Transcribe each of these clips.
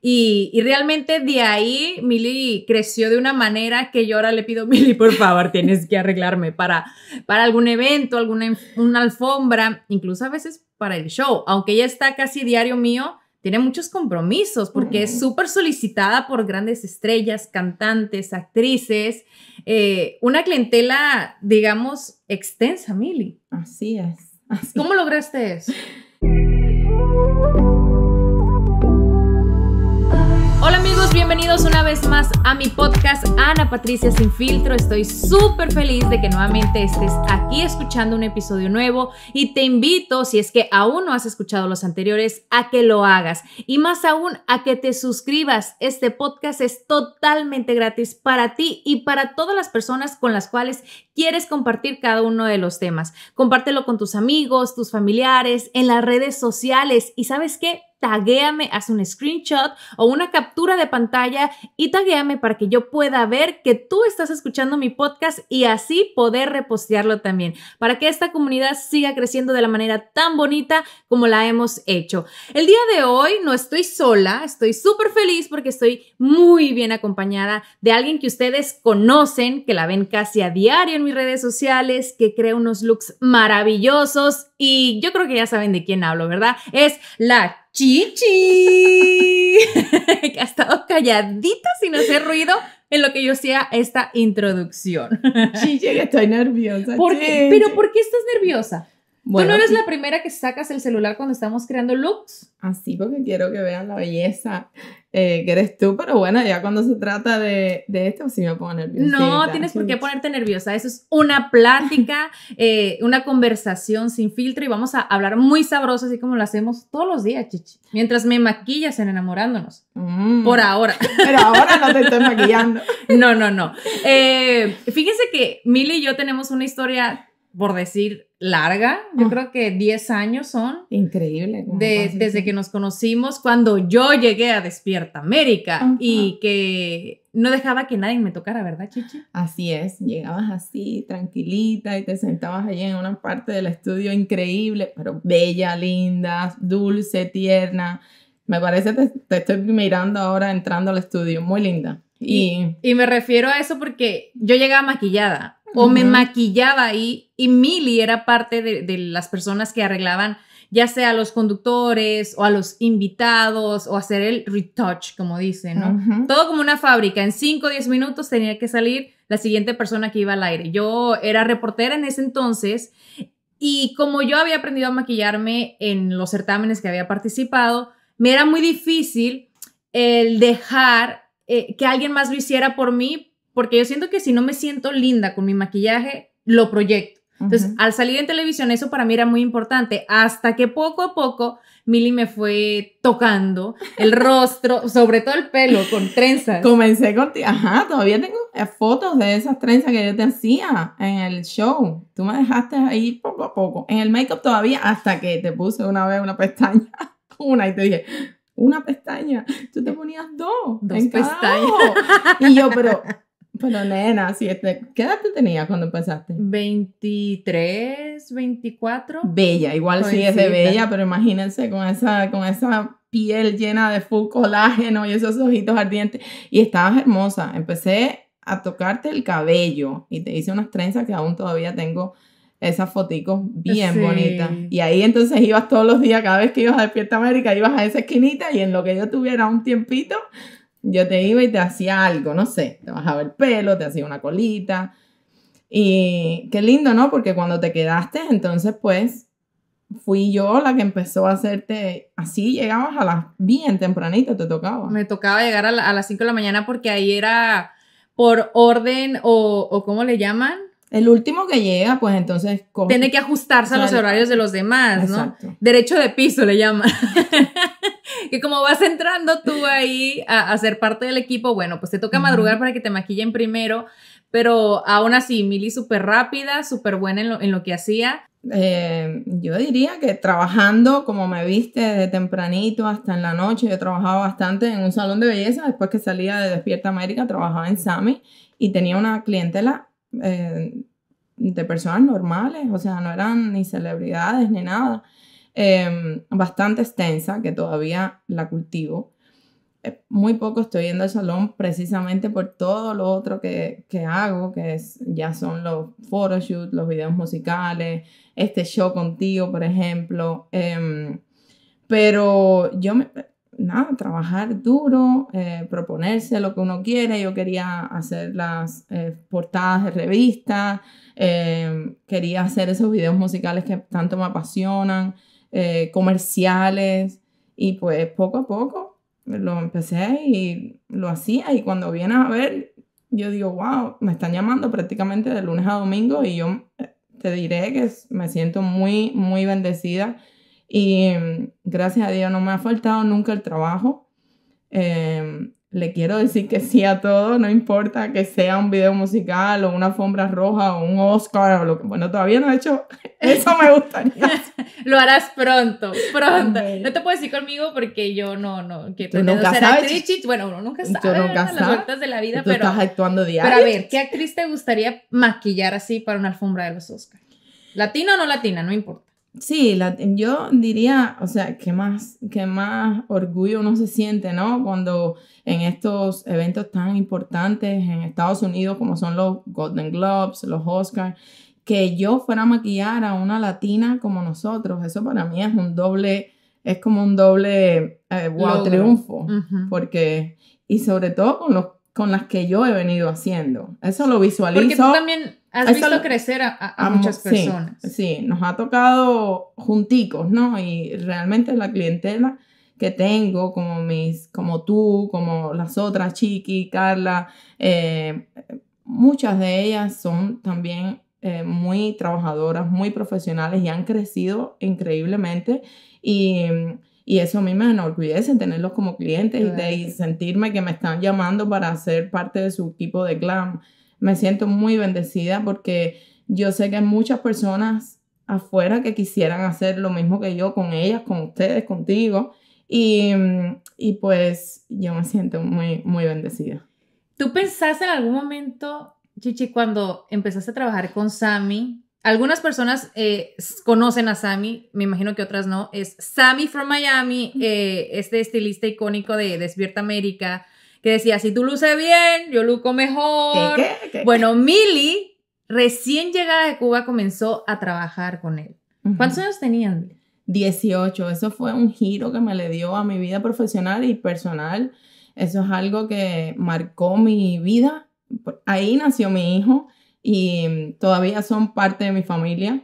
Y, y, realmente de ahí Mili creció de una manera que yo ahora le pido, Mili, por favor, tienes que arreglarme para, para algún evento, alguna una alfombra, incluso a veces para el show. Aunque ella está casi diario mío, tiene muchos compromisos porque es súper solicitada por grandes estrellas, cantantes, actrices, eh, una clientela, digamos, extensa, Mili. Así es. ¿Cómo lograste eso? bienvenidos una vez más a mi podcast Ana Patricia Sin Filtro. Estoy súper feliz de que nuevamente estés aquí escuchando un episodio nuevo y te invito, si es que aún no has escuchado los anteriores, a que lo hagas y más aún a que te suscribas. Este podcast es totalmente gratis para ti y para todas las personas con las cuales quieres compartir cada uno de los temas. Compártelo con tus amigos, tus familiares, en las redes sociales y sabes qué, taguéame, haz un screenshot o una captura de pantalla y taguéame para que yo pueda ver que tú estás escuchando mi podcast y así poder repostearlo también, para que esta comunidad siga creciendo de la manera tan bonita como la hemos hecho. El día de hoy no estoy sola, estoy súper feliz porque estoy muy bien acompañada de alguien que ustedes conocen, que la ven casi a diario en mis redes sociales, que crea unos looks maravillosos y yo creo que ya saben de quién hablo, ¿verdad? Es la Chichi, que ha estado calladita sin hacer ruido en lo que yo hacía esta introducción. Chichi, estoy nerviosa. ¿Pero por qué estás nerviosa? Bueno, ¿Tú no eres la primera que sacas el celular cuando estamos creando looks? Así, porque quiero que vean la belleza eh, que eres tú, pero bueno, ya cuando se trata de, esto, sí me pongo nerviosa. No, tienes por qué ponerte nerviosa. Eso es una plática, eh, una conversación sin filtro y vamos a hablar muy sabroso, así como lo hacemos todos los días, Chichi. Mientras me maquillas en enamorándonos. Mm. Por ahora. Pero ahora no te estoy maquillando. no, no, no. Eh, fíjense que Mili y yo tenemos una historia por decir larga, yo ah. creo que 10 años son. Increíble. desde que nos conocimos, cuando yo llegué a Despierta América y que no dejaba que nadie me tocara, ¿verdad, Chichi? Así es, llegabas así, tranquilita, y te sentabas allí en una parte del estudio increíble, pero bella, linda, dulce, tierna. Me parece, te, te estoy mirando ahora entrando al estudio, muy linda. y, y me refiero a eso porque yo llegaba maquillada, o me maquillaba ahí y, y era parte de, las personas que arreglaban ya sea a los conductores o a los invitados o hacer el retouch, como dicen, ¿no? Todo como una fábrica. En 5 o 10 minutos tenía que salir la siguiente persona que iba al aire. Yo era reportera en ese entonces y como yo había aprendido a maquillarme en los certámenes que había participado, me era muy difícil el dejar eh, que alguien más lo hiciera por mí porque yo siento que si no me siento linda con mi maquillaje, lo proyecto. Entonces, al salir en televisión, eso para mí era muy importante, hasta que poco a poco Mili me fue tocando el rostro, sobre todo el pelo, con trenzas. Comencé con, ajá, todavía tengo eh, fotos de esas trenzas que yo te hacía en el show. Tú me dejaste ahí poco a poco. En el make-up todavía, hasta que te puse una vez una pestaña, una, y te dije, una pestaña, tú te eh, ponías dos, dos pestañas. Y yo, pero pero nena, ¿qué edad te tenías cuando empezaste? 23, 24. Bella, igual sí es de bella, pero imagínense con esa, con esa piel llena de full colágeno y esos ojitos ardientes. Y estabas hermosa. Empecé a tocarte el cabello y te hice unas trenzas que aún todavía tengo esas foticos bien bonitas. Y ahí entonces ibas todos los días, cada vez que ibas a Despierta América, ibas a esa esquinita y en lo que yo tuviera un tiempito, yo te iba y te hacía algo, no sé, te bajaba el pelo, te hacía una colita. Y qué lindo, ¿no? Porque cuando te quedaste, entonces pues fui yo la que empezó a hacerte así, llegabas a las bien tempranito, te tocaba. Me tocaba llegar a, las 5 de la mañana porque ahí era por orden o, o ¿cómo le llaman? El último que llega, pues entonces... Tiene que ajustarse a los horarios de los demás, ¿no? Derecho de piso le llama. que como vas entrando tú ahí a, ser parte del equipo, bueno, pues te toca madrugar para que te maquillen primero, pero aún así, Mili súper rápida, súper buena en lo, que hacía. Eh, yo diría que trabajando, como me viste, de tempranito hasta en la noche, yo trabajaba bastante en un salón de belleza, después que salía de Despierta América, trabajaba en Sami y tenía una clientela eh, de personas normales, o sea, no eran ni celebridades ni nada, em, bastante extensa, que todavía la cultivo. Eh, muy poco estoy yendo el salón precisamente por todo lo otro que, hago, que es, ya son los photoshoots, los videos musicales, este show contigo, por ejemplo. Em, pero yo me, nada, trabajar duro, eh, proponerse lo que uno quiere. Yo quería hacer las eh, portadas de revistas, eh, quería hacer esos videos musicales que tanto me apasionan, comerciales, y pues poco a poco lo empecé y lo hacía. Y cuando viene a ver, yo digo, wow, me están llamando prácticamente de lunes a domingo y yo te diré que me siento muy, muy bendecida y mm, gracias a Dios no me ha faltado nunca el trabajo. Em, le quiero decir que sí a todo, no importa que sea un video musical o una alfombra roja o un Oscar o lo que. Bueno, todavía no he hecho. Eso me gustaría. lo harás pronto, pronto. No te puedes ir conmigo porque yo no, no. Que nunca sabes. Actriz, bueno, uno nunca sabe. Tú nunca sabes. Las vueltas de la vida, estás actuando diario. Pero a ver, ¿qué actriz te gustaría maquillar así para una alfombra de los Oscars? ¿Latina o no latina? No importa. Sí, yo diría, o sea, que más, más orgullo uno se siente, ¿no? Cuando en estos eventos tan importantes en Estados Unidos como son los Golden Globes, los Oscars, que yo fuera a maquillar a una latina como nosotros, eso para mí es un doble, es como un doble, eh, wow, triunfo, porque, y sobre todo con los con las que yo he venido haciendo. Eso lo visualizo. Porque también Has visto crecer a, muchas personas. Sí, nos ha tocado junticos, ¿no? Y realmente la clientela que tengo, como mis, como tú, como las otras, Chiqui, Carla, eh, muchas de ellas son también eh, muy trabajadoras, muy profesionales y han crecido increíblemente y, eso a mí me enorgullece tenerlos como clientes y de sentirme que me están llamando para ser parte de su equipo de glam me siento muy bendecida porque yo sé que hay muchas personas afuera que quisieran hacer lo mismo que yo con ellas, con ustedes, contigo. Y, mm, y pues yo me siento muy, muy bendecida. ¿Tú pensaste en algún momento, Chichi, cuando empezaste a trabajar con Sammy? Algunas personas eh, conocen a Sammy, me imagino que otras no. Es Sammy from Miami, eh, este estilista icónico de Despierta América, que decía, si tú luces bien, yo luco mejor. ¿Qué, bueno, Milly, recién llegada de Cuba, comenzó a trabajar con él. ¿Cuántos años tenían? 18. Eso fue un giro que me le dio a mi vida profesional y personal. Eso es algo que marcó mi vida. Ahí nació mi hijo y todavía son parte de mi familia.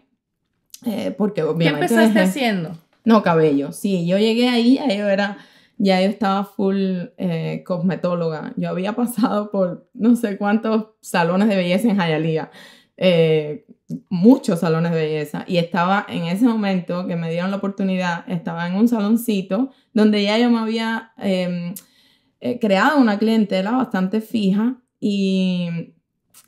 Eh, porque obviamente ¿Qué empezaste haciendo? No, cabello. Sí, yo llegué ahí, ahí era ya yo estaba full eh, cosmetóloga. Yo había pasado por no sé cuántos salones de belleza en Jayalía, eh, muchos salones de belleza. Y estaba en ese momento que me dieron la oportunidad, estaba en un saloncito donde ya yo me había em, eh, creado una clientela bastante fija y,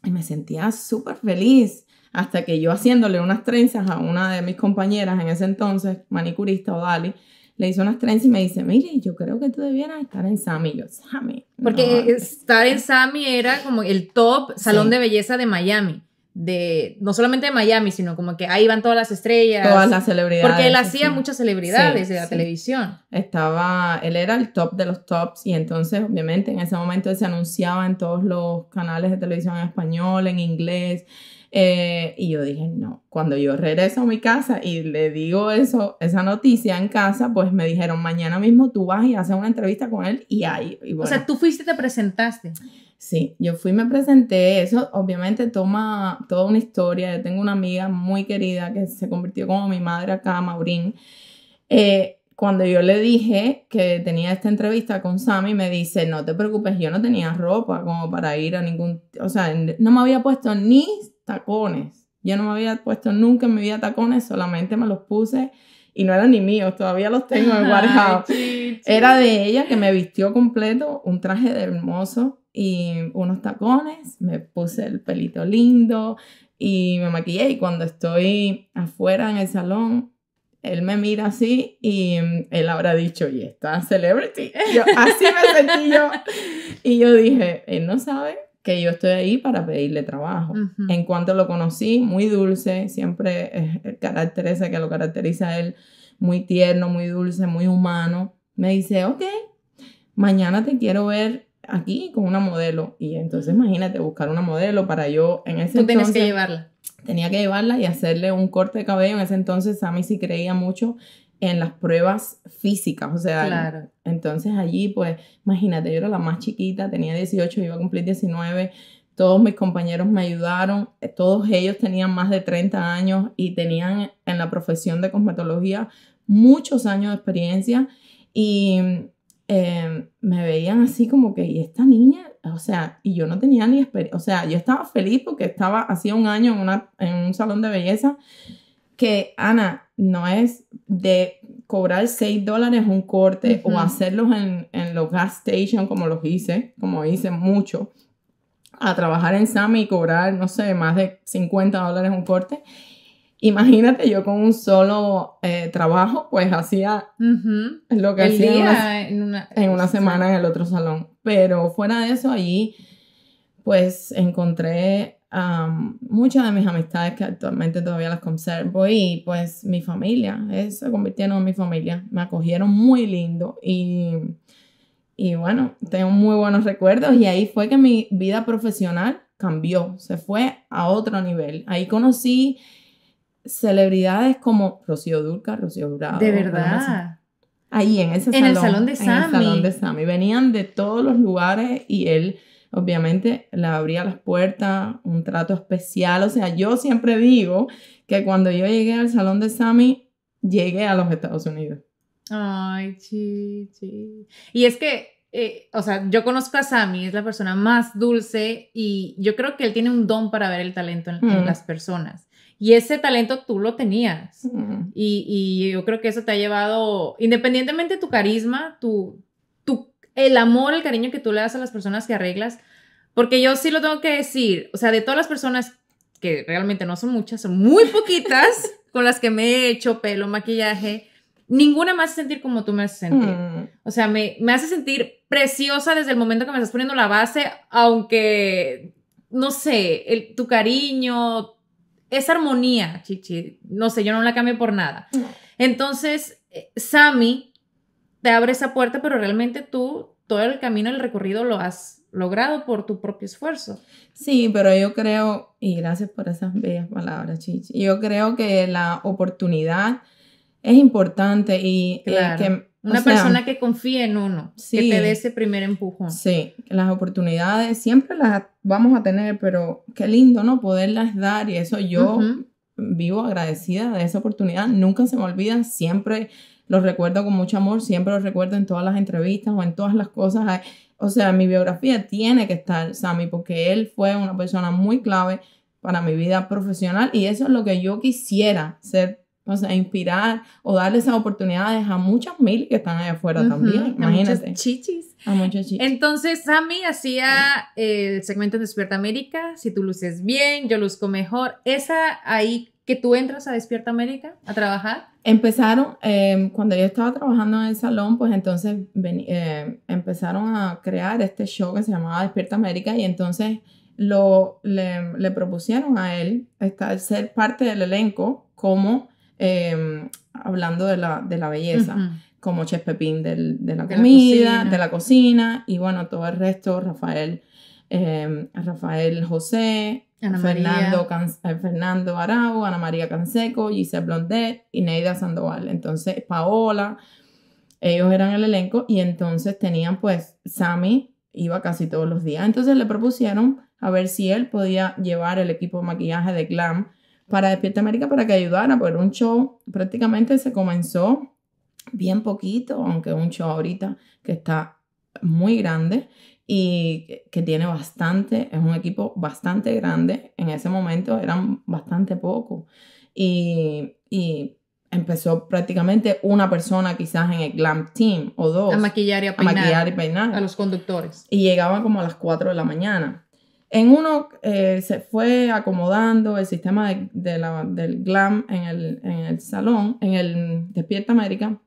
me sentía súper feliz. Hasta que yo haciéndole unas trenzas a una de mis compañeras en ese entonces, manicurista o Odali, le hizo unas trenzas y me dice, mire, yo creo que tú debieras estar en Sammy. yo, Sammy, Porque estar en Sammy era como el top salón de belleza de Miami. De, no solamente de Miami, sino como que ahí van todas las estrellas. Todas las celebridades. Porque él hacía muchas celebridades de la televisión. Estaba, él era el top de los tops y entonces obviamente en ese momento se anunciaba en todos los canales de televisión en español, en inglés eh, y yo dije, no, cuando yo regreso a mi casa y le digo eso, esa noticia en casa, pues me dijeron, mañana mismo tú vas y haces una entrevista con él y ahí. O sea, tú fuiste y te presentaste. Sí, yo fui, y me presenté, eso obviamente toma toda una historia, yo tengo una amiga muy querida que se convirtió como mi madre acá, Maurín. Eh, cuando yo le dije que tenía esta entrevista con Sammy, me dice, no te preocupes, yo no tenía ropa como para ir a ningún, o sea, no me había puesto ni tacones. Yo no me había puesto nunca en mi vida tacones, solamente me los puse y no eran ni míos, todavía los tengo en guardado. Era de ella que me vistió completo, un traje de hermoso y unos tacones, me puse el pelito lindo y me maquillé y cuando estoy afuera en el salón él me mira así y mm, él habrá dicho, y está celebrity. así me sentí yo. Y yo dije, él no sabe que yo estoy ahí para pedirle trabajo. En cuanto lo conocí, muy dulce, siempre es el carácter que lo caracteriza él, muy tierno, muy dulce, muy humano. Me dice, ok, mañana te quiero ver aquí con una modelo. Y entonces imagínate buscar una modelo para yo en ese Tú tenías que llevarla. Tenía que llevarla y hacerle un corte de cabello. En ese entonces Sammy sí creía mucho en las pruebas físicas, o sea, entonces allí pues imagínate, yo era la más chiquita, tenía 18, iba a cumplir 19, todos mis compañeros me ayudaron, eh, todos ellos tenían más de 30 años y tenían en la profesión de cosmetología muchos años de experiencia y Em, me veían así como que, ¿y esta niña? O sea, y yo no tenía ni experiencia, o sea, yo estaba feliz porque estaba hacía un año en, una, en un salón de belleza que, Ana, no es de cobrar 6 dólares un corte o hacerlos en, en, los gas stations como los hice, como hice mucho, a trabajar en Sammy y cobrar, no sé, más de 50 dólares un corte Imagínate yo con un solo eh, trabajo, pues hacía lo que hacía en, una, semana en el otro salón. Pero fuera de eso, allí pues encontré a muchas de mis amistades que actualmente todavía las conservo y pues mi familia, eh, se convirtieron en mi familia, me acogieron muy lindo y, y bueno, tengo muy buenos recuerdos y ahí fue que mi vida profesional cambió, se fue a otro nivel. Ahí conocí celebridades como Rocío Durca, Rocío Durado. De verdad. Ahí en ese salón. En el salón de Sammy. En el salón de Sammy. Venían de todos los lugares y él, obviamente, le abría las puertas, un trato especial. O sea, yo siempre digo que cuando yo llegué al salón de Sammy, llegué a los Estados Unidos. Ay, sí. Y es que eh, o sea, yo conozco a Sammy, es la persona más dulce y yo creo que él tiene un don para ver el talento en mm. las personas. Y ese talento tú lo tenías. y, y, yo creo que eso te ha llevado, independientemente de tu carisma, tu, tu, el amor, el cariño que tú le das a las personas que arreglas, porque yo sí lo tengo que decir, o sea, de todas las personas que realmente no son muchas, son muy poquitas con las que me he hecho pelo, maquillaje, ninguna me hace sentir como tú me haces sentir. Mm. O sea, me, me hace sentir preciosa desde el momento que me estás poniendo la base, aunque, no sé, el, tu cariño, esa armonía, chichi, no sé, yo no la cambio por nada. Entonces, eh, Sammy te abre esa puerta, pero realmente tú todo el camino, el recorrido lo has logrado por tu propio esfuerzo. Sí, pero yo creo, y gracias por esas bellas palabras, Chichi, yo creo que la oportunidad es importante y que una persona que confíe en uno, que te dé ese primer empujón. Sí, las oportunidades siempre las vamos a tener, pero qué lindo, ¿no? Poderlas dar y eso yo vivo agradecida de esa oportunidad. Nunca se me olvida, siempre los recuerdo con mucho amor, siempre lo recuerdo en todas las entrevistas o en todas las cosas. O sea, mi biografía tiene que estar Sammy porque él fue una persona muy clave para mi vida profesional y eso es lo que yo quisiera ser o sea, inspirar o darle esas oportunidades a muchas mil que están ahí afuera también, imagínate. A muchas chichis. A muchas chichis. Entonces, Sammy hacía el segmento de Despierta América, si tú luces bien, yo luzco mejor, esa ahí que tú entras a Despierta América a trabajar. Empezaron, em, cuando yo estaba trabajando en el salón, pues entonces em, empezaron a crear este show que se llamaba Despierta América y entonces lo, le, propusieron a él estar, ser parte del elenco como Em, hablando de la, de la belleza, como Ches Pepín de la comida, de la cocina, y bueno, todo el resto, Rafael, em, Rafael José, Fernando, eh, Fernando Arau, Ana María Canseco, Giselle Blondet y Neida Sandoval. Entonces, Paola, ellos eran el elenco y entonces tenían pues Sammy iba casi todos los días. Entonces le propusieron a ver si él podía llevar el equipo de maquillaje de Glam para Despierta América para que ayudara, pero un show prácticamente se comenzó bien poquito, aunque un show ahorita que está muy grande y que tiene bastante, es un equipo bastante grande, en ese momento eran bastante pocos y, empezó prácticamente una persona quizás en el glam team o dos. A maquillar A maquillar y peinar. A los conductores. Y llegaba como a las 4 de la mañana. En uno eh, se fue acomodando el sistema del glam en el, salón, en el Despierta América.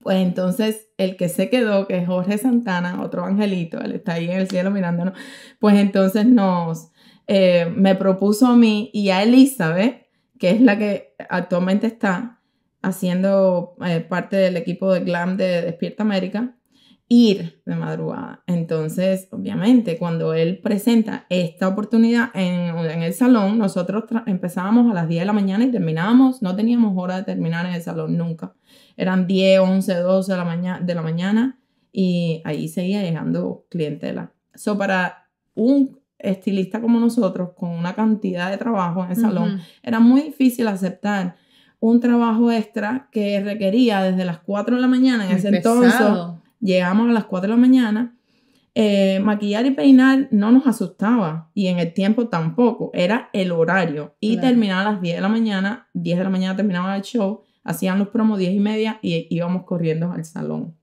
Pues entonces el que se quedó, que es Jorge Santana, otro angelito, él está ahí en el cielo mirándonos, pues entonces nos, eh, me propuso a mí y a Elizabeth, que es la que actualmente está haciendo eh, parte del equipo de glam de Despierta América, ir de madrugada. Entonces, obviamente, cuando él presenta esta oportunidad en, el salón, nosotros empezábamos a las 10 de la mañana y terminábamos, no teníamos hora de terminar en el salón nunca. Eran 10, 11, 12 de la, mañana de la mañana y ahí seguía llegando clientela. So, para un estilista como nosotros, con una cantidad de trabajo en el salón, era muy difícil aceptar un trabajo extra que requería desde las 4 de la mañana en ese entonces llegamos a las 4 de la mañana. Eh, maquillar y peinar no nos asustaba y en el tiempo tampoco, era el horario. Y terminaba a las 10 de la mañana, 10 de la mañana terminaba el show, hacían los promos 10 y media y íbamos corriendo al salón.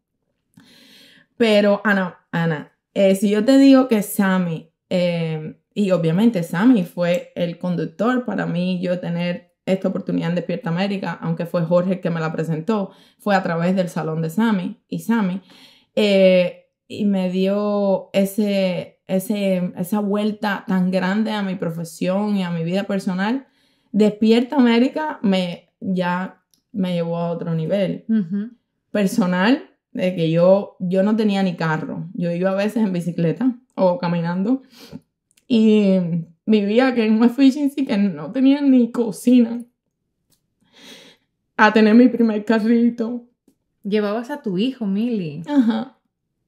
Pero Ana, Ana, eh, si yo te digo que Sammy, eh, y obviamente Sammy fue el conductor para mí, yo tener esta oportunidad en Despierta América, aunque fue Jorge el que me la presentó, fue a través del salón de Sammy y Sammy. Eh, y me dio ese, esa vuelta tan grande a mi profesión y a mi vida personal. Despierta América me, ya me llevó a otro nivel. Personal, de que yo, yo no tenía ni carro. Yo iba a veces en bicicleta o caminando. Y vivía que en una efficiency que no tenía ni cocina. A tener mi primer carrito, llevabas a tu hijo, Mili. Ajá.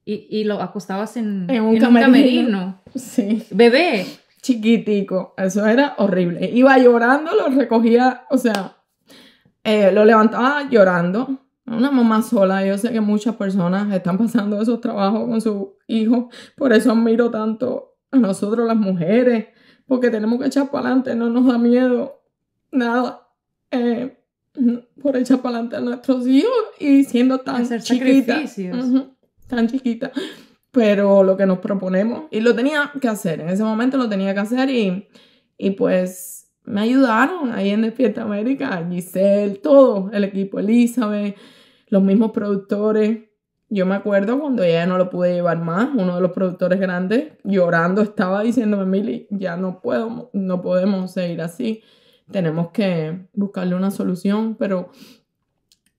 Y, lo acostabas en, un, camerino. Sí. Bebé. Chiquitico. Eso era horrible. Iba llorando, lo recogía, o sea, eh, lo levantaba llorando. Una mamá sola, yo sé que muchas personas están pasando esos trabajos con su hijo, por eso admiro tanto a nosotros las mujeres, porque tenemos que echar para adelante, no nos da miedo, nada. Eh, por echar para adelante a nuestros hijos y siendo tan chiquita. tan chiquita. Pero lo que nos proponemos, y lo tenía que hacer, en ese momento lo tenía que hacer y, y pues me ayudaron ahí en Despierta América, Giselle, todo el equipo, Elizabeth, los mismos productores. Yo me acuerdo cuando ya no lo pude llevar más, uno de los productores grandes llorando estaba diciéndome, Mili, ya no puedo, no podemos seguir así tenemos que buscarle una solución, pero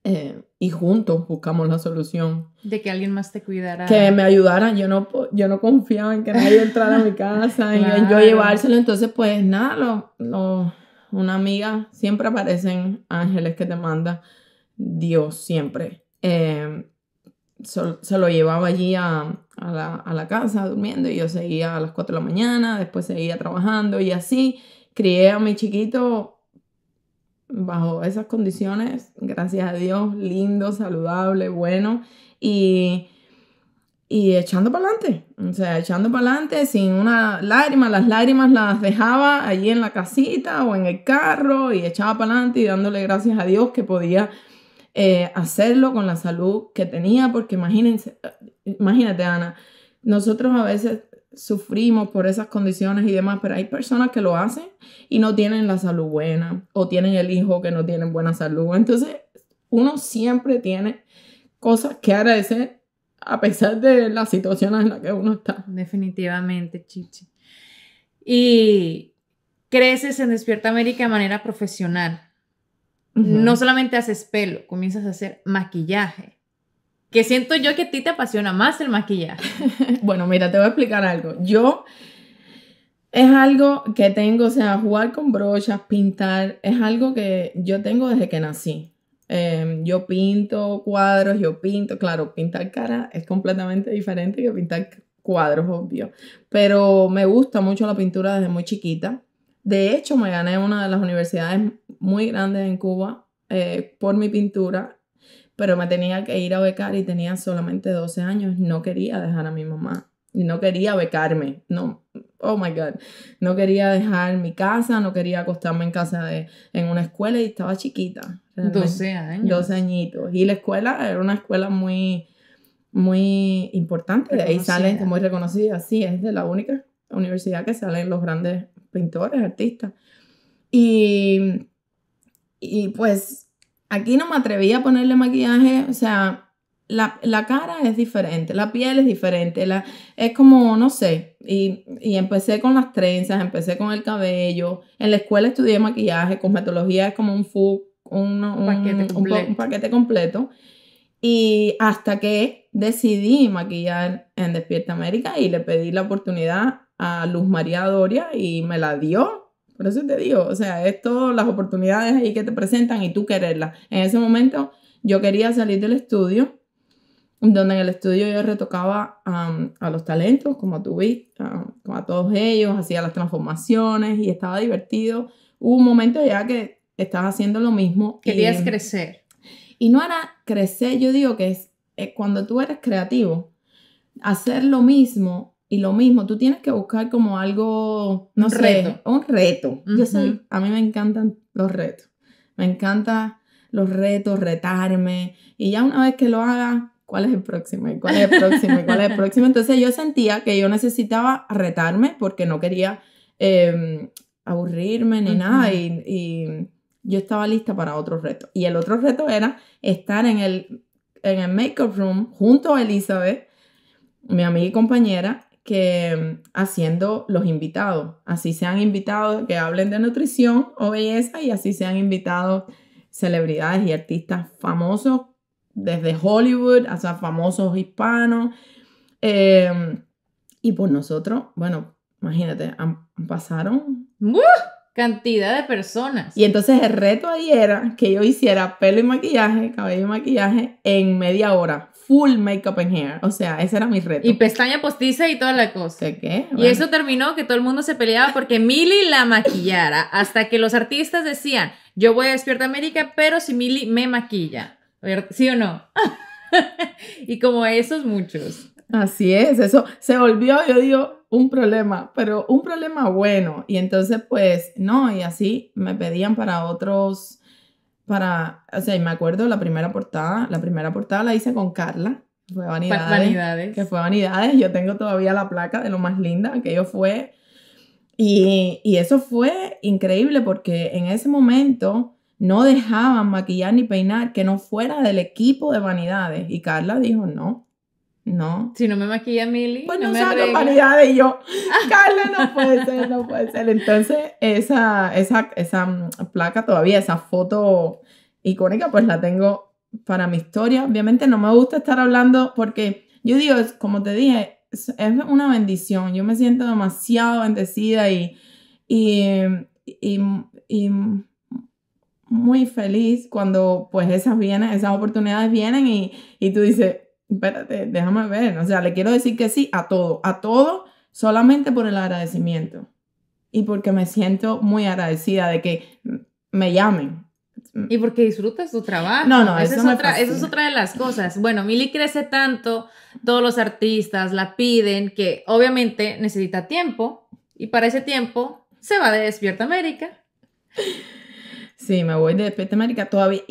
eh, y juntos buscamos la solución. De que alguien más te cuidara. Que me ayudara. Yo no, yo no confiaba en que nadie entrara a mi casa en yo llevárselo. Entonces, pues nada, lo, una amiga, siempre aparecen ángeles que te manda Dios, siempre. Eh, se lo llevaba allí a, la, a la casa durmiendo y yo seguía a las 4 de la mañana, después seguía trabajando y así crié a mi chiquito bajo esas condiciones, gracias a Dios, lindo, saludable, bueno y, y echando para adelante, o sea, echando para adelante sin una lágrima, las lágrimas las dejaba allí en la casita o en el carro y echaba para adelante y dándole gracias a Dios que podía eh, hacerlo con la salud que tenía, porque imagínense, imagínate Ana, nosotros a veces sufrimos por esas condiciones y demás, pero hay personas que lo hacen y no tienen la salud buena o tienen el hijo que no tienen buena salud. Entonces, uno siempre tiene cosas que agradecer a pesar de las situaciones en las que uno está. Definitivamente, Chichi. Y creces en Despierta América de manera profesional. No solamente haces pelo, comienzas a hacer maquillaje que siento yo que a ti te apasiona más el maquillaje. bueno, mira, te voy a explicar algo. Yo es algo que tengo, o sea, jugar con brochas, pintar, es algo que yo tengo desde que nací. Em, yo pinto cuadros, yo pinto, claro, pintar cara es completamente diferente que pintar cuadros, obvio. Pero me gusta mucho la pintura desde muy chiquita. De hecho, me gané una de las universidades muy grandes en Cuba eh, por mi pintura pero me tenía que ir a becar y tenía solamente 12 años. No quería dejar a mi mamá. Y no quería becarme. No, oh my God. No quería dejar mi casa, no quería acostarme en casa de, en una escuela y estaba chiquita. 12 años. 12 añitos. Y la escuela era una escuela muy, muy importante. De ahí salen muy reconocidas. Sí, es de la única universidad que salen los grandes pintores, artistas. Y, y pues Aquí no me atreví a ponerle maquillaje, o sea, la, cara es diferente, la piel es diferente, la, es como, no sé, y, empecé con las trenzas, empecé con el cabello, en la escuela estudié maquillaje, cosmetología es como un full, un, paquete completo. un, paquete completo, y hasta que decidí maquillar en Despierta América y le pedí la oportunidad a Luz María Doria y me la dio entonces te digo, o sea, es todas las oportunidades ahí que te presentan y tú quererlas. En ese momento yo quería salir del estudio, donde en el estudio yo retocaba a los talentos, como a tu como a todos ellos, hacía las transformaciones y estaba divertido. Hubo un momento ya que estaba haciendo lo mismo. Querías crecer. Y no era crecer, yo digo que es, es eh, cuando tú eres creativo, hacer lo mismo y lo mismo, tú tienes que buscar como algo, no sé, un reto. Yo sé, a mí me encantan los retos. Me encantan los retos, retarme. Y ya una vez que lo haga, ¿cuál es el próximo? ¿Y cuál es el próximo? cuál es el próximo cuál es el próximo? Entonces yo sentía que yo necesitaba retarme porque no quería em, aburrirme ni nada. Y, yo estaba lista para otro reto. Y el otro reto era estar en el, en el make-up room junto a Elizabeth, mi amiga y compañera, que mm, haciendo los invitados. Así se han invitado que hablen de nutrición o belleza y así se han invitado celebridades y artistas famosos desde Hollywood hasta famosos hispanos. Em, y por nosotros, bueno, imagínate, pasaron cantidad de personas. Y entonces el reto ahí era que yo hiciera pelo y maquillaje, cabello y maquillaje en media hora full makeup and hair. O sea, ese era mi reto. Y pestaña postiza y toda la cosa. ¿Qué? qué? Y eso terminó que todo el mundo se peleaba porque Millie la maquillara. Hasta que los artistas decían, yo voy a Despierta América, pero si Millie me maquilla. ¿Sí o no? y como esos muchos. Así es, eso se volvió, yo digo, un problema, pero un problema bueno. Y entonces, pues, no, y así me pedían para otros para, o sea, y me acuerdo la primera portada, la primera portada la hice con Carla, fue Vanidades, que fue Vanidades, yo tengo todavía la placa de lo más linda, que yo fue, y, y eso fue increíble porque en ese momento no dejaban maquillar ni peinar que no fuera del equipo de Vanidades, y Carla dijo, no, ¿no? Si no me maquilla Mili, pues no, no me vanidad de yo, Carla, no puede ser, no puede ser. Entonces, esa, esa, esa mm, placa todavía, esa foto icónica, pues la tengo para mi historia. Obviamente no me gusta estar hablando porque yo digo, como te dije, es, una bendición. Yo me siento demasiado bendecida y, y, y, y muy feliz cuando pues esas vienen, esas oportunidades vienen y, y tú dices, espérate, déjame ver. O sea, le quiero decir que sí a todo, a todo, solamente por el agradecimiento. Y porque me siento muy agradecida de que me llamen. Y porque disfrutas tu trabajo. No, no, eso es otra, esa es otra de las cosas. Bueno, Mili crece tanto, todos los artistas la piden, que obviamente necesita tiempo. Y para ese tiempo se va de Despierta América. Sí, me voy de Despierta América todavía.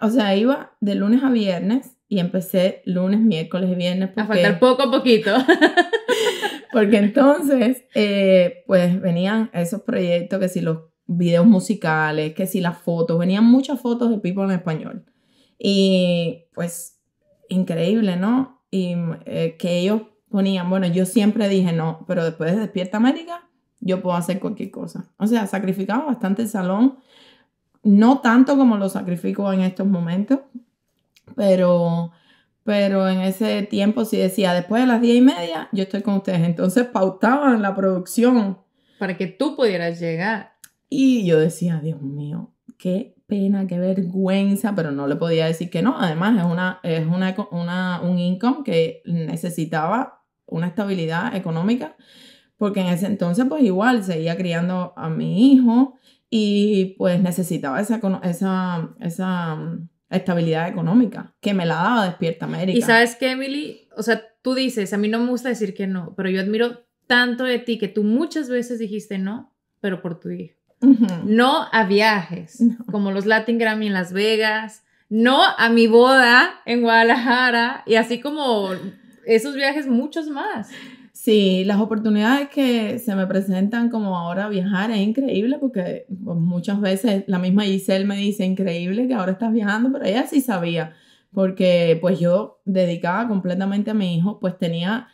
o sea, iba de lunes a viernes y empecé lunes, miércoles y viernes. a faltar poco a poquito. porque entonces, eh, pues venían esos proyectos que si los videos musicales, que si las fotos, venían muchas fotos de People en español. Y pues increíble, ¿no? Y eh, que ellos ponían, bueno, yo siempre dije no, pero después de Despierta América, yo puedo hacer cualquier cosa. O sea, sacrificaba bastante el salón, no tanto como lo sacrifico en estos momentos, pero, pero en ese tiempo sí decía, después de las diez y media, yo estoy con ustedes. Entonces pautaban la producción. Para que tú pudieras llegar. Y yo decía, Dios mío, qué pena, qué vergüenza, pero no le podía decir que no. Además, es, una, es un income que necesitaba una estabilidad económica, porque en ese entonces, pues igual, seguía criando a mi hijo y pues necesitaba esa, esa, esa estabilidad económica, que me la daba Despierta América. Y sabes que, Emily, o sea, tú dices, a mí no me gusta decir que no, pero yo admiro tanto de ti que tú muchas veces dijiste no, pero por tu hijo. No a viajes, como los Latin Grammy en Las Vegas, no a mi boda en Guadalajara y así como esos viajes muchos más. Sí, las oportunidades que se me presentan como ahora viajar es increíble porque pues, muchas veces la misma Giselle me dice increíble que ahora estás viajando, pero ella sí sabía porque pues yo dedicaba completamente a mi hijo, pues tenía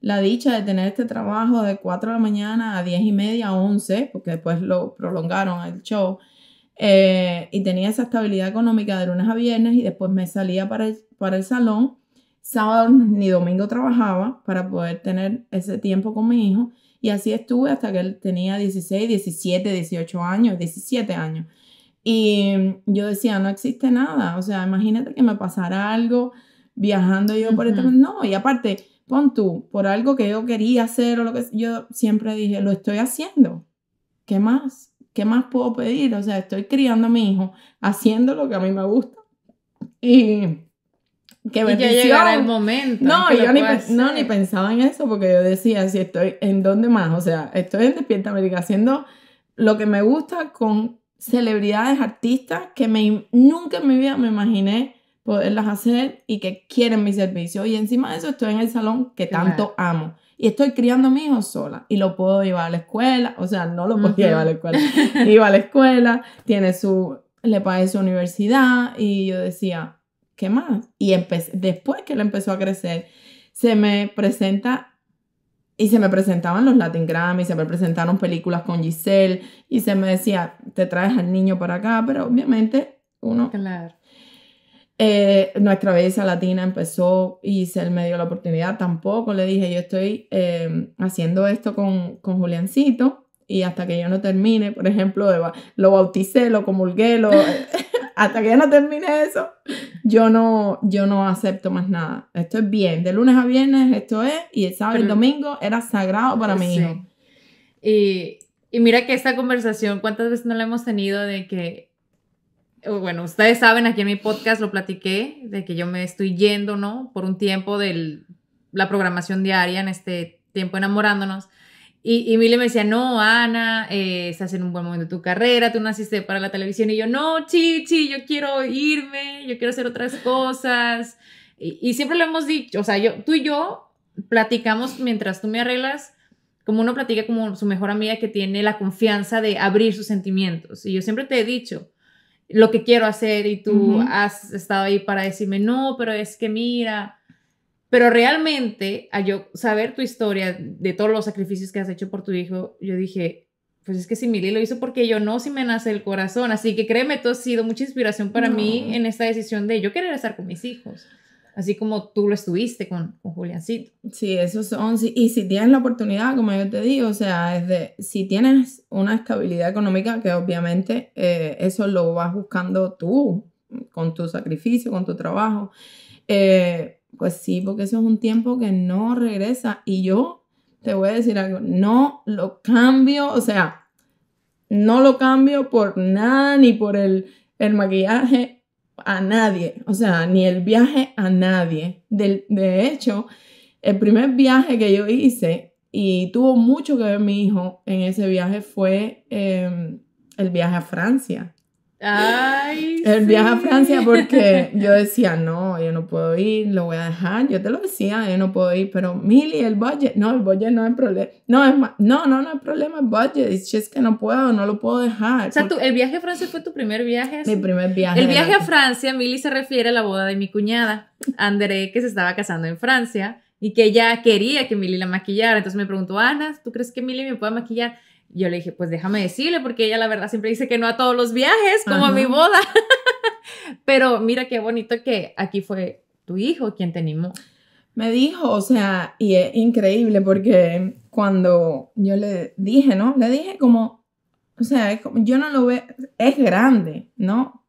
la dicha de tener este trabajo de 4 de la mañana a 10 y media, a 11, porque después lo prolongaron el show, eh, y tenía esa estabilidad económica de lunes a viernes y después me salía para para el salón Sábado ni domingo trabajaba para poder tener ese tiempo con mi hijo. Y así estuve hasta que él tenía 16, 17, 18 años, 17 años. Y yo decía, no existe nada. O sea, imagínate que me pasara algo viajando yo por este... No, y aparte, pon tú, por algo que yo quería hacer o lo que... Yo siempre dije, lo estoy haciendo. ¿Qué más? ¿Qué más puedo pedir? O sea, estoy criando a mi hijo, haciendo lo que a mí me gusta. Y que bendición. el momento. No, yo ni, pensaba en eso porque yo decía, si estoy en dónde más, o sea, estoy en Despierta América haciendo lo que me gusta con celebridades, artistas que nunca en mi vida me imaginé poderlas hacer y que quieren mi servicio. Y encima de eso estoy en el salón que tanto amo. Y estoy criando a mi hijo sola y lo puedo llevar a la escuela, o sea, no lo puedo llevar a la escuela. Iba a la escuela, tiene su, le pagué su universidad y yo decía, ¿qué más? Y después que él empezó a crecer, se me presenta y se me presentaban los Latin Grammy, se me presentaron películas con Giselle y se me decía, te traes al niño para acá, pero obviamente uno... Claro. Eh, nuestra belleza latina empezó y se me dio la oportunidad tampoco. Le dije, yo estoy em, haciendo esto con, con Juliancito y hasta que yo no termine, por ejemplo, lo bauticé, lo comulgué, lo... hasta que ya no termine eso, yo no, yo no acepto más nada. Esto es bien, de lunes a viernes esto es, y el sábado y domingo era sagrado para mí. mi hijo. Y, y mira que esta conversación, ¿cuántas veces no la hemos tenido de que bueno, ustedes saben, aquí en mi podcast lo platiqué, de que yo me estoy yendo, ¿no? Por un tiempo de la programación diaria en este tiempo enamorándonos. Y, y Mile me decía, no, Ana, eh, estás en un buen momento de tu carrera, tú naciste para la televisión. Y yo, no, Chichi, yo quiero irme, yo quiero hacer otras cosas. Y, siempre lo hemos dicho, o sea, yo, tú y yo platicamos mientras tú me arreglas, como uno platica como su mejor amiga que tiene la confianza de abrir sus sentimientos. Y yo siempre te he dicho lo que quiero hacer y tú has estado ahí para decirme, no, pero es que mira, pero realmente, al yo saber tu historia de todos los sacrificios que has hecho por tu hijo, yo dije, pues es que si Mili lo hizo porque yo no, si me nace el corazón. Así que créeme, tú has sido mucha inspiración para mí en esta decisión de yo querer estar con mis hijos. Así como tú lo estuviste con, con Juliancito. Sí, esos son. Y si tienes la oportunidad, como yo te digo, o sea, es de, si tienes una estabilidad económica, que obviamente eh, eso lo vas buscando tú, con tu sacrificio, con tu trabajo. Eh, pues sí, porque eso es un tiempo que no regresa. Y yo te voy a decir algo, no lo cambio, o sea, no lo cambio por nada, ni por el, maquillaje a nadie, o sea, ni el viaje a nadie. De, hecho, el primer viaje que yo hice y tuvo mucho que ver mi hijo en ese viaje fue em, el viaje a Francia. Ay, el viaje a Francia porque yo decía, no, yo no puedo ir, lo voy a dejar. Yo te lo decía, yo no puedo ir, pero Mili, el budget, no, el budget no es problema. No, es no, no, no es problema el budget, es que no puedo, no lo puedo dejar. O sea, tú, el viaje a Francia fue tu primer viaje. Mi primer viaje. El viaje a Francia, Milly se refiere a la boda de mi cuñada, André, que se estaba casando en Francia y que ella quería que Mili la maquillara. Entonces me preguntó, Ana, ¿tú crees que Mili me pueda maquillar? Yo le dije, pues déjame decirle, porque ella la verdad siempre dice que no a todos los viajes, como a mi boda. Pero mira qué bonito que aquí fue tu hijo quien te Me dijo, o sea, y es increíble porque cuando yo le dije, ¿no? Le dije como, o sea, yo no lo veo, es grande, ¿no?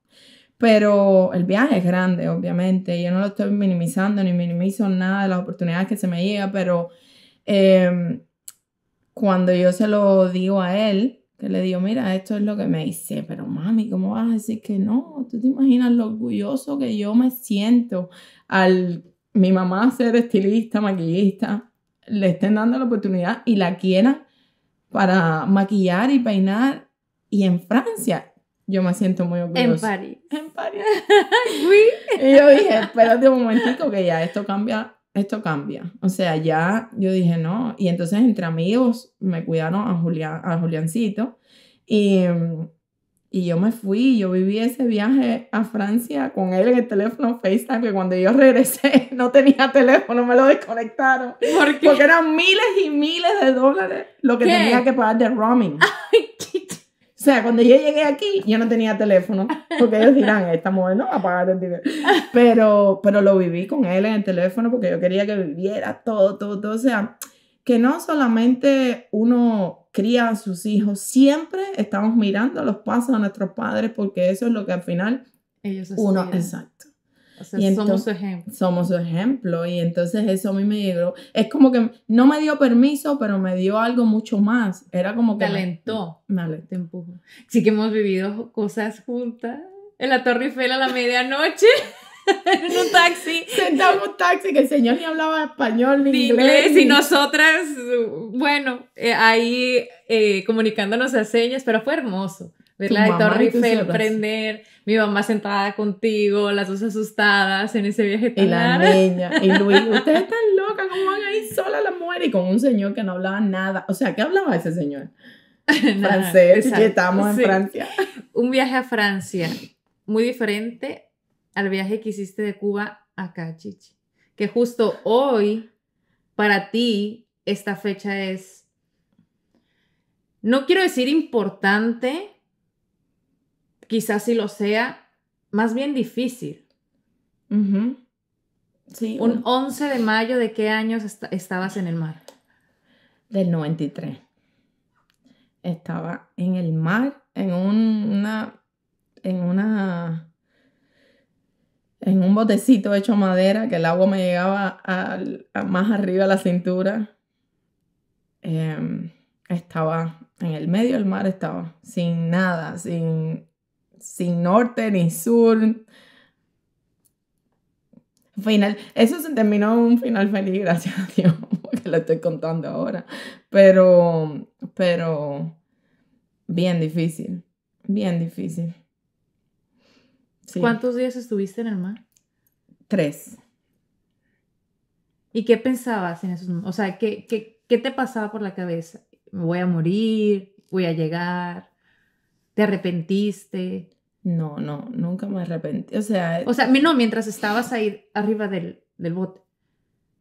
Pero el viaje es grande, obviamente. Yo no lo estoy minimizando ni minimizo nada de las oportunidades que se me llega, pero em, cuando yo se lo digo a él, que le digo, mira, esto es lo que me hice, pero mami, ¿cómo vas a decir que no? ¿Tú te imaginas lo orgulloso que yo me siento al mi mamá ser estilista, maquillista, le estén dando la oportunidad y la quieran para maquillar y peinar? Y en Francia, yo me siento muy orgullosa. En París. En París. y yo dije, espérate un momentico que ya esto cambia esto cambia. O sea, ya yo dije no. Y entonces entre amigos me cuidaron a, Julián, a Juliancito. Y, yo me fui, yo viví ese viaje a Francia con él en el teléfono FaceTime, que cuando yo regresé no tenía teléfono, me lo desconectaron. Porque eran miles y miles de dólares lo que tenía que pagar de roaming. O sea, cuando yo llegué aquí, yo no tenía teléfono, porque ellos dirán, esta mujer no va a pagar el dinero. Pero, pero lo viví con él en el teléfono porque yo quería que viviera todo, todo, todo. O sea, que no solamente uno cría a sus hijos, siempre estamos mirando los pasos de nuestros padres porque eso es lo que al final uno, exacto, y somos su ejemplo. Somos su ejemplo. Y entonces eso a mí me llegó. Es como que no me dio permiso, pero me dio algo mucho más. Era como que. Te alentó. Me, Te empujó. Sí que hemos vivido cosas juntas. En la Torre Eiffel a la medianoche. en un taxi. Sentamos un taxi que el señor ni hablaba español ni, inglés. Y nosotras, bueno, eh, ahí eh, comunicándonos a señas, pero fue hermoso ver la de Torre prender, mi mamá sentada contigo, las dos asustadas en ese viaje tan Y la niña, y Luis, ustedes están locas, ¿cómo van a ir sola la mujer? Y con un señor que no hablaba nada. O sea, ¿qué hablaba ese señor? Francés, estamos en Francia. Un viaje a Francia muy diferente al viaje que hiciste de Cuba a Chichi. Que justo hoy, para ti, esta fecha es, no quiero decir importante, quizás si lo sea, más bien difícil. sí, un 11 de mayo, ¿de qué años estabas en el mar? Del 93. Estaba en el mar, en una, en una, en un botecito hecho madera, que el agua me llegaba más arriba a la cintura. Em, estaba en el medio del mar, estaba sin nada, sin sin norte ni sur. Final, eso se terminó un final feliz, gracias a Dios, porque lo estoy contando ahora. Pero, pero, bien difícil, bien difícil. ¿Cuántos días estuviste en el mar? Tres. ¿Y qué pensabas en esos O sea, ¿qué, qué te pasaba por la cabeza? ¿Voy a morir? ¿Voy a llegar? ¿Te arrepentiste? No, no, nunca me arrepentí. O sea, o sea, no, mientras estabas ahí arriba del, bote.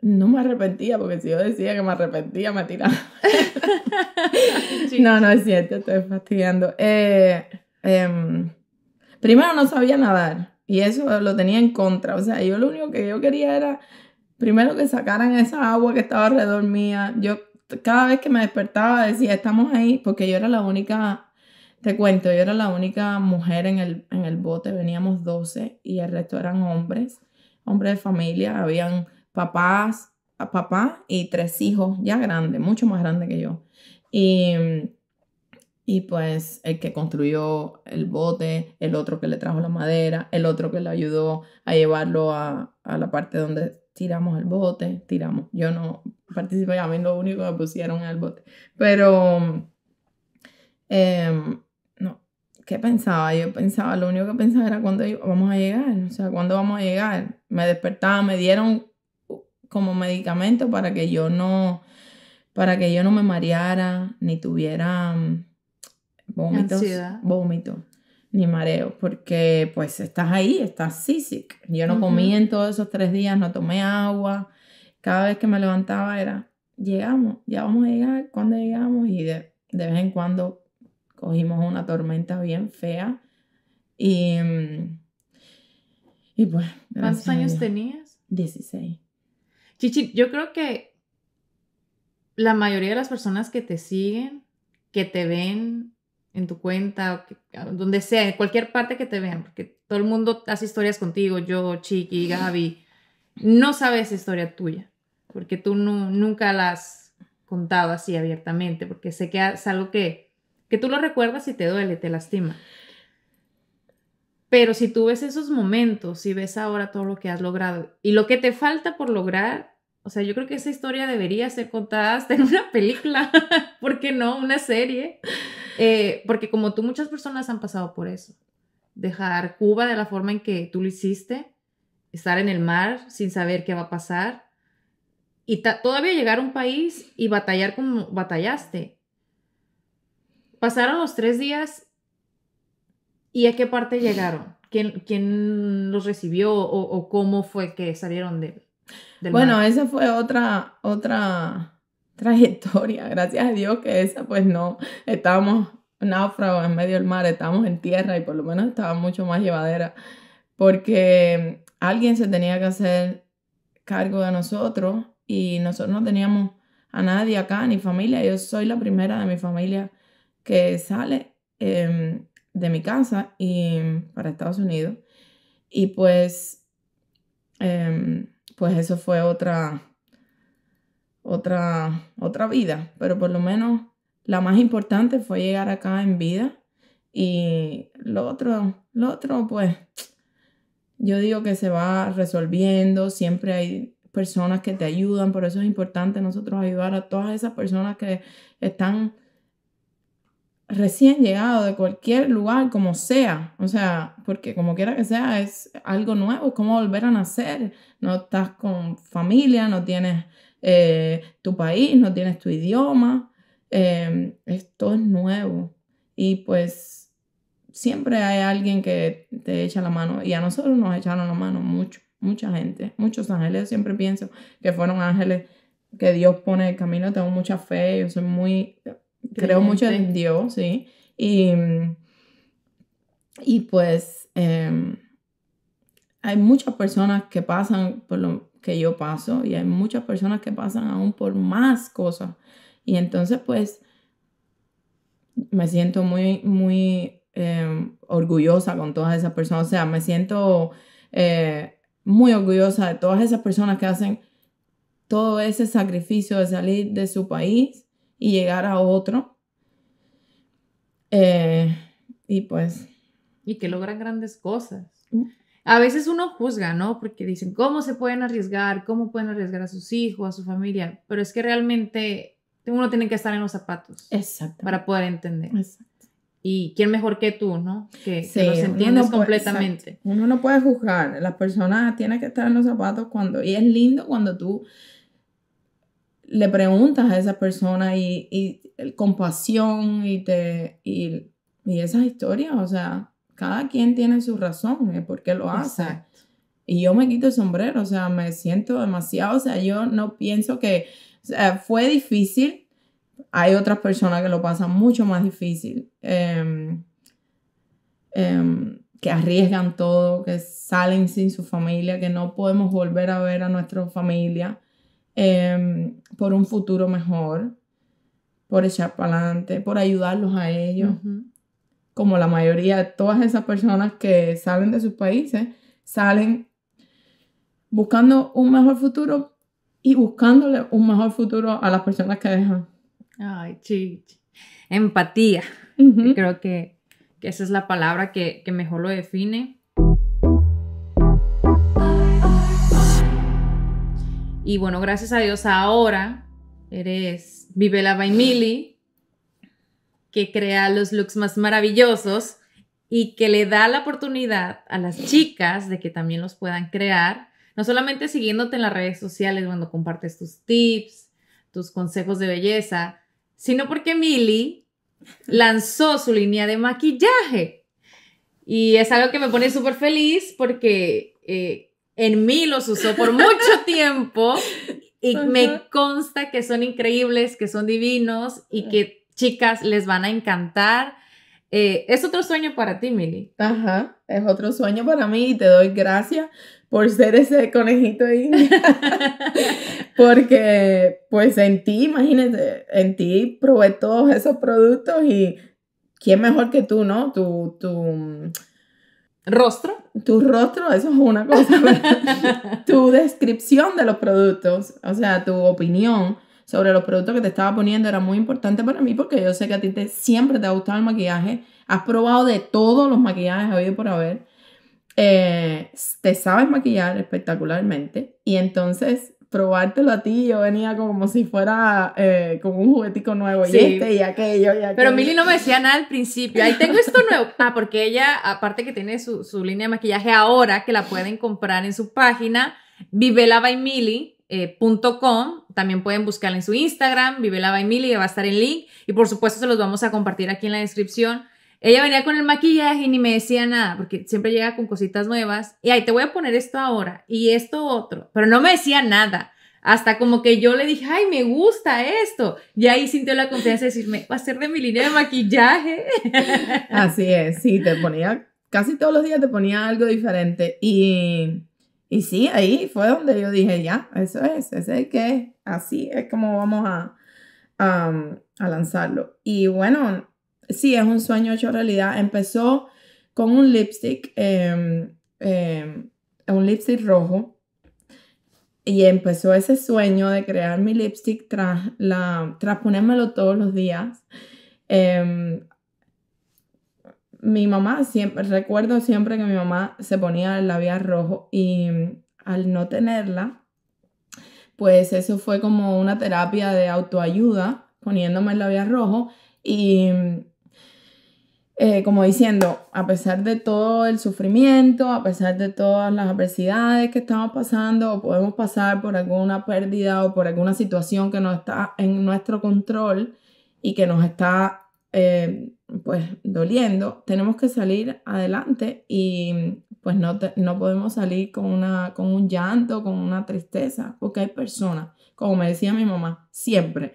No me arrepentía, porque si yo decía que me arrepentía, me tiraba. no, no es cierto, estoy fastidiando. Eh, em, primero no sabía nadar y eso lo tenía en contra. O sea, yo lo único que yo quería era, primero que sacaran esa agua que estaba alrededor mía. Yo cada vez que me despertaba decía, estamos ahí, porque yo era la única te cuento, yo era la única mujer en el, bote, veníamos 12 y el resto eran hombres, hombres de familia, habían papás, papá y tres hijos ya grandes, mucho más grandes que yo. Y, y pues el que construyó el bote, el otro que le trajo la madera, el otro que le ayudó a llevarlo a, la parte donde tiramos el bote, tiramos. Yo no participé, a mí lo único que me pusieron en el bote. Pero em, ¿qué pensaba? Yo pensaba, lo único que pensaba era cuándo vamos a llegar, o sea, cuándo vamos a llegar. Me despertaba, me dieron uh, como medicamento para que yo no, para que yo no me mareara, ni tuviera mm, vómitos, ni mareo, porque pues estás ahí, estás sísic. Yo no comí en todos esos tres días, no tomé agua. Cada vez que me levantaba era, llegamos, ya vamos a llegar, ¿cuándo llegamos? Y de, de vez en cuando Cogimos una tormenta bien fea y, mm, y pues, ¿Cuántos años tenías? 16. Chichi, yo creo que la mayoría de las personas que te siguen, que te ven en tu cuenta, donde sea, en cualquier parte que te vean, porque todo el mundo hace historias contigo, yo, Chiqui, Gaby, no sabes historia tuya, porque tú no, nunca las has contado así abiertamente, porque sé que es algo que que tú lo recuerdas y te duele, te lastima. Pero si tú ves esos momentos y ves ahora todo lo que has logrado y lo que te falta por lograr, o sea, yo creo que esa historia debería ser contada hasta en una película, ¿por qué no? Una serie. Eh, porque como tú, muchas personas han pasado por eso. Dejar Cuba de la forma en que tú lo hiciste, estar en el mar sin saber qué va a pasar y todavía llegar a un país y batallar como batallaste Pasaron los tres días y a qué parte mm. llegaron. ¿Quién, quién los recibió o, cómo fue que salieron de, del Bueno, esa fue otra, otra trayectoria. Gracias a Dios que esa, pues no, estábamos náufragos en medio del mar, estábamos en tierra y por lo menos estaba mucho más llevadera porque alguien se tenía que hacer cargo de nosotros y nosotros no teníamos a nadie acá, ni familia. Yo soy la primera de mi familia que sale em, de mi casa y em, para Estados Unidos. Y pues, em, pues eso fue otra, otra, otra vida, pero por lo menos la más importante fue llegar acá en vida y lo otro, lo otro pues yo digo que se va resolviendo, siempre hay personas que te ayudan, por eso es importante nosotros ayudar a todas esas personas que están recién llegado de cualquier lugar, como sea, o sea, porque como quiera que sea, es algo nuevo, como volver a nacer, no estás con familia, no tienes eh, tu país, no tienes tu idioma, em, esto es nuevo y pues siempre hay alguien que te echa la mano y a nosotros nos echaron la mano mucho, mucha gente, muchos ángeles, siempre pienso que fueron ángeles que Dios pone el camino, tengo mucha fe, yo soy muy creo mucho en Dios, sí. Y, y pues em, hay muchas personas que pasan por lo que yo paso y hay muchas personas que pasan aún por más cosas. Y entonces pues me siento muy, muy em, orgullosa con todas esas personas. O sea, me siento eh, muy orgullosa de todas esas personas que hacen todo ese sacrificio de salir de su país y llegar a otro. Eh, y pues... Y que logran grandes cosas. Mm. A veces uno juzga, ¿no? Porque dicen, ¿cómo se pueden arriesgar? ¿Cómo pueden arriesgar a sus hijos, a su familia? Pero es que realmente uno tiene que estar en los zapatos. Exacto. Para poder entender. Exacto. Y quién mejor que tú, ¿no? Que, se entiendes completamente. uno no puede juzgar. La persona tiene que estar en los zapatos cuando... Y es lindo cuando tú le preguntas a esa persona y, y compasión y, te, y, esas historias, o sea, cada quien tiene su razón de por qué lo hace. Y yo me quito el sombrero, o sea, me siento demasiado, o sea, yo no pienso que fue difícil, hay otras personas que lo pasan mucho más difícil, em, em, que arriesgan todo, que salen sin su familia, que no podemos volver a ver a nuestra familia Em, por un futuro mejor, por echar para adelante, por ayudarlos a ellos. Como la mayoría, de todas esas personas que salen de sus países, salen buscando un mejor futuro y buscándole un mejor futuro a las personas que dejan. Ay, chich. Empatía. Creo que, esa es la palabra que mejor lo define Y bueno, gracias a Dios ahora eres Vivela by Millie, que crea los looks más maravillosos y que le da la oportunidad a las chicas de que también los puedan crear, no solamente siguiéndote en las redes sociales cuando compartes tus tips, tus consejos de belleza, sino porque Millie lanzó su línea de maquillaje. Y es algo que me pone súper feliz porque eh, en mí los usó por mucho tiempo y me consta que son increíbles, que son divinos y que chicas les van a encantar. Eh, es otro sueño para ti, Mili. Ajá, es otro sueño para mí y te doy gracias por ser ese conejito ahí. Porque, pues en ti, imagínate, en ti probé todos esos productos y quién mejor que tú, ¿no? Tu, tu rostro. Tu rostro, eso es una cosa. tu descripción de los productos, o sea, tu opinión sobre los productos que te estaba poniendo era muy importante para mí porque yo sé que a ti te, siempre te ha gustado el maquillaje. Has probado de todos los maquillajes habido por haber. Eh, te sabes maquillar espectacularmente y entonces probártelo a ti, yo venía como si fuera eh, como un juguetico nuevo, sí. y este y aquello, y aquello. Pero Milly no me decía nada al principio, ahí tengo esto nuevo. Ah, porque ella, aparte que tiene su, línea de maquillaje ahora, que la pueden comprar en su página, Vivela eh, También pueden buscarla en su Instagram, Vivela va a estar en link. Y por supuesto se los vamos a compartir aquí en la descripción. Ella venía con el maquillaje y ni me decía nada, porque siempre llega con cositas nuevas. Y ahí te voy a poner esto ahora y esto otro. Pero no me decía nada. Hasta como que yo le dije, ay, me gusta esto. Y ahí sintió la confianza de decirme, va a ser de mi línea de maquillaje. Así es, sí, te ponía, casi todos los días te ponía algo diferente. Y, y sí, ahí fue donde yo dije, ya, eso es, ese es que es. Así es como vamos a, a lanzarlo. Y bueno, sí, es un sueño hecho realidad. Empezó con un lipstick, em, em, un lipstick rojo. Y empezó ese sueño de crear mi lipstick tras, tras ponérmelo todos los días. Em, mi mamá siempre, recuerdo siempre que mi mamá se ponía el labial rojo y mm, al no tenerla, pues eso fue como una terapia de autoayuda, poniéndome el labial rojo y mm, eh, como diciendo, a pesar de todo el sufrimiento, a pesar de todas las adversidades que estamos pasando, o podemos pasar por alguna pérdida o por alguna situación que no está en nuestro control y que nos está eh, pues doliendo, tenemos que salir adelante y pues no, no podemos salir con, una, con un llanto, con una tristeza, porque hay personas, como me decía mi mamá, siempre,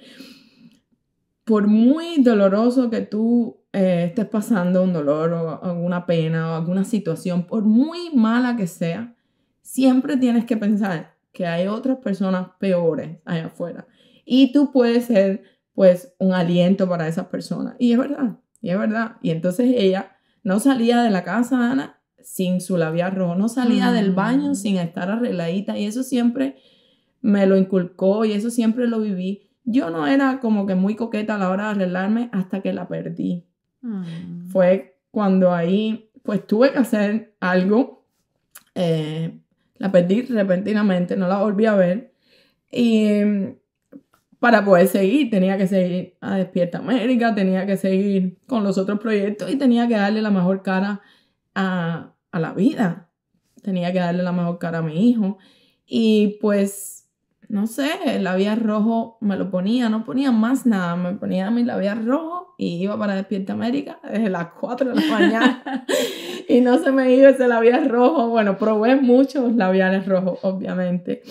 por muy doloroso que tú eh, estés pasando un dolor o alguna pena o alguna situación, por muy mala que sea, siempre tienes que pensar que hay otras personas peores allá afuera. Y tú puedes ser, pues, un aliento para esas personas. Y es verdad, y es verdad. Y entonces ella no salía de la casa, Ana, sin su labial rojo, no salía del ah. baño sin estar arregladita. Y eso siempre me lo inculcó y eso siempre lo viví. Yo no era como que muy coqueta a la hora de arreglarme hasta que la perdí. Mm. Fue cuando ahí, pues tuve que hacer algo. Eh, la perdí repentinamente, no la volví a ver. Y mm, para poder seguir, tenía que seguir a Despierta América, tenía que seguir con los otros proyectos y tenía que darle la mejor cara a, a la vida. Tenía que darle la mejor cara a mi hijo. Y pues no sé, el labial rojo me lo ponía, no ponía más nada, me ponía mi labial rojo y iba para Despierta América desde las 4 de la mañana y no se me iba ese labial rojo. Bueno, probé muchos labiales rojos, obviamente.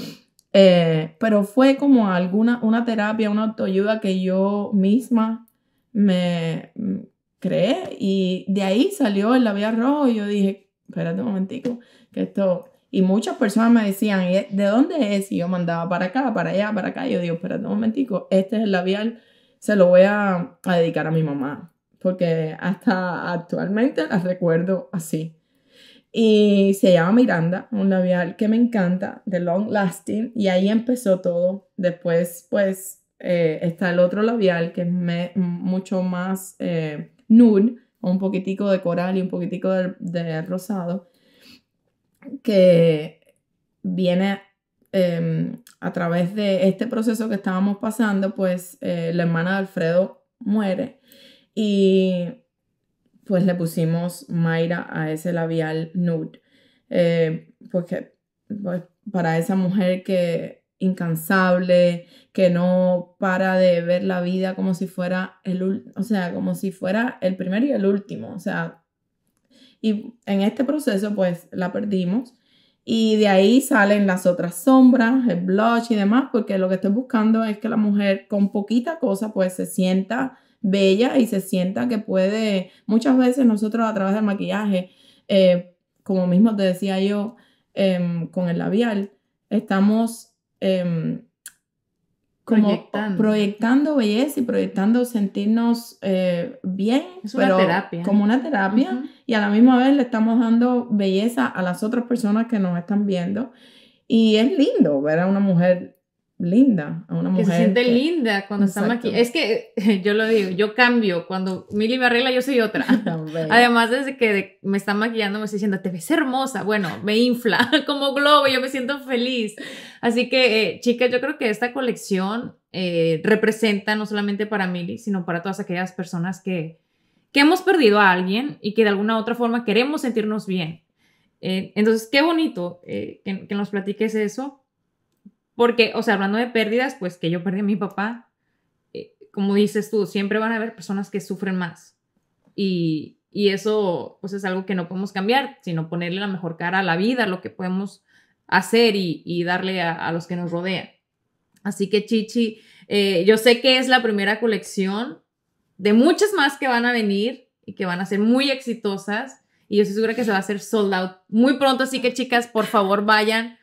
Eh, pero fue como alguna una terapia, una autoayuda que yo misma me mm, creé y de ahí salió el labial rojo y yo dije, espérate un momentico, que esto y muchas personas me decían, ¿de dónde es? Y yo mandaba para acá, para allá, para acá. Y yo digo, espera un momentico, este es el labial, se lo voy a, dedicar a mi mamá. Porque hasta actualmente la recuerdo así. Y se llama Miranda, un labial que me encanta, de Long Lasting. Y ahí empezó todo. Después, pues, eh, está el otro labial que es mucho más eh, nude, un poquitico de coral y un poquitico de, rosado que viene em, a través de este proceso que estábamos pasando, pues eh, la hermana de Alfredo muere y pues le pusimos Mayra a ese labial nude, eh, porque pues pues, para esa mujer que incansable, que no para de ver la vida como si fuera el, o sea, como si fuera el primero y el último, o sea, y en este proceso pues la perdimos. Y de ahí salen las otras sombras, el blush y demás, porque lo que estoy buscando es que la mujer con poquita cosa pues se sienta bella y se sienta que puede, muchas veces nosotros a través del maquillaje, eh, como mismo te decía yo, em, con el labial, estamos em, proyectando. belleza y proyectando sentirnos eh, bien, pero como una terapia y a la misma vez le estamos dando belleza a las otras personas que nos están viendo. Y es lindo ver a una mujer linda, a una Que se siente linda cuando está maquillada. Es que eh, yo lo digo, yo cambio. Cuando Mili me arregla, yo soy otra. Además, desde que me está maquillando, me estoy diciendo, te ves hermosa. Bueno, me infla como globo, yo me siento feliz. Así que, eh, chicas, yo creo que esta colección eh, representa no solamente para Mili, sino para todas aquellas personas que que hemos perdido a alguien y que de alguna otra forma queremos sentirnos bien. Eh, entonces, qué bonito eh, que, nos platiques eso, porque, o sea, hablando de pérdidas, pues que yo perdí a mi papá, eh, como dices tú, siempre van a haber personas que sufren más. Y, eso, pues es algo que no podemos cambiar, sino ponerle la mejor cara a la vida, lo que podemos hacer y, darle a, a, los que nos rodean. Así que, Chichi, yo sé que es la primera colección de muchas más que van a venir y que van a ser muy exitosas. Y yo estoy segura que se va a hacer sold out muy pronto. Así que, chicas, por favor, vayan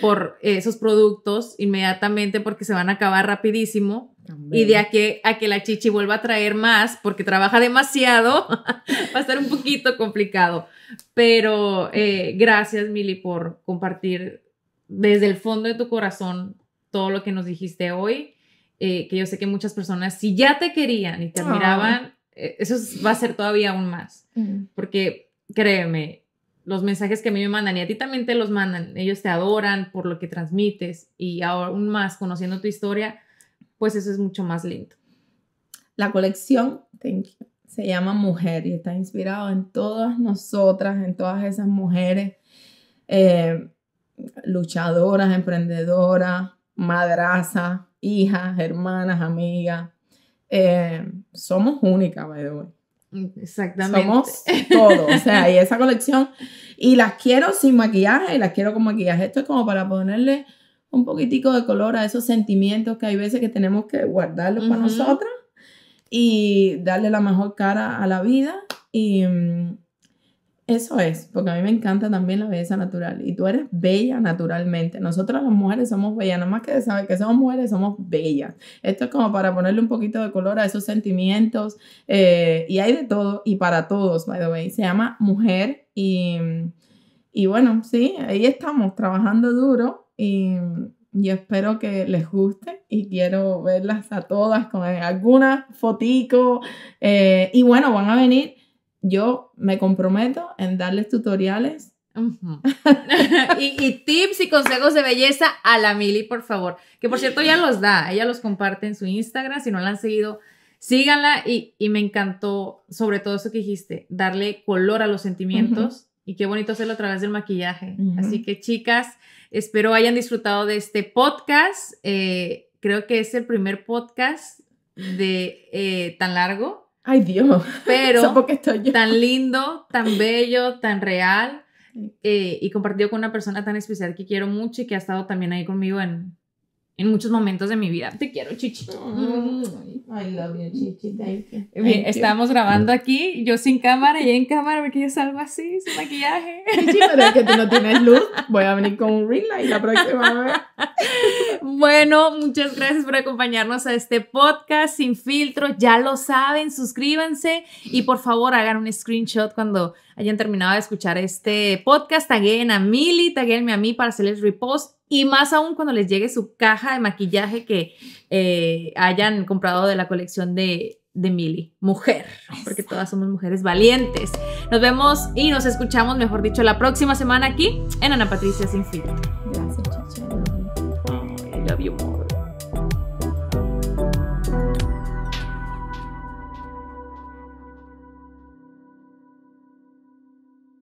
por esos productos inmediatamente porque se van a acabar rapidísimo. Y de aquí a que la chichi vuelva a traer más porque trabaja demasiado, va a estar un poquito complicado. Pero eh, gracias, Mili, por compartir desde el fondo de tu corazón todo lo que nos dijiste hoy. Eh, que yo sé que muchas personas, si ya te querían y te admiraban, ah. eh, eso va a ser todavía aún más. Mm. Porque créeme, los mensajes que a mí me mandan y a ti también te los mandan, ellos te adoran por lo que transmites y aún más conociendo tu historia, pues eso es mucho más lindo. La colección, thank you, se llama Mujer y está inspirada en todas nosotras, en todas esas mujeres eh, luchadoras, emprendedoras, madraza hijas, hermanas, amigas. Eh, somos únicas, by Exactamente. Somos todo. O sea, y esa colección. Y las quiero sin maquillaje, y las quiero con maquillaje. Esto es como para ponerle un poquitico de color a esos sentimientos que hay veces que tenemos que guardarlos para nosotras y darle la mejor cara a la vida. Y, mm, eso es, porque a mí me encanta también la belleza natural. Y tú eres bella naturalmente. Nosotras las mujeres somos bellas, nada más que saber que somos mujeres, somos bellas. Esto es como para ponerle un poquito de color a esos sentimientos. Eh, y hay de todo y para todos, by the way. Se llama mujer y, y bueno, sí, ahí estamos trabajando duro y, y espero que les guste y quiero verlas a todas con alguna fotico. Eh, y bueno, van a venir yo me comprometo en darles tutoriales. y, tips y consejos de belleza a la Mili, por favor. Que por cierto, ella los da, ella los comparte en su Instagram. Si no la han seguido, síganla. Y, me encantó, sobre todo eso que dijiste, darle color a los sentimientos. Y qué bonito hacerlo a través del maquillaje. Así que, chicas, espero hayan disfrutado de este podcast. Eh, creo que es el primer podcast de eh, tan largo Ay Dios, pero tan lindo, tan bello, tan real eh, y compartido con una persona tan especial que quiero mucho y que ha estado también ahí conmigo en en muchos momentos de mi vida. Te quiero, Chichi. Mm. I love you, Chichi. Thank you. Bien, estábamos grabando aquí, yo sin cámara, y en cámara, porque yo salgo así, sin maquillaje. Chichi, pero es que tú no tienes luz. Voy a venir con un ring light la próxima vez. Bueno, muchas gracias por acompañarnos a este podcast sin filtro. Ya lo saben, suscríbanse y por favor hagan un screenshot cuando hayan terminado de escuchar este podcast. Taguen a Mili, taguenme a mí para hacerles repost y más aún cuando les llegue su caja de maquillaje que eh, hayan comprado de la colección de, de Mili, mujer, porque todas somos mujeres valientes. Nos vemos y nos escuchamos, mejor dicho, la próxima semana aquí en Ana Patricia Sin Gracias, love you more.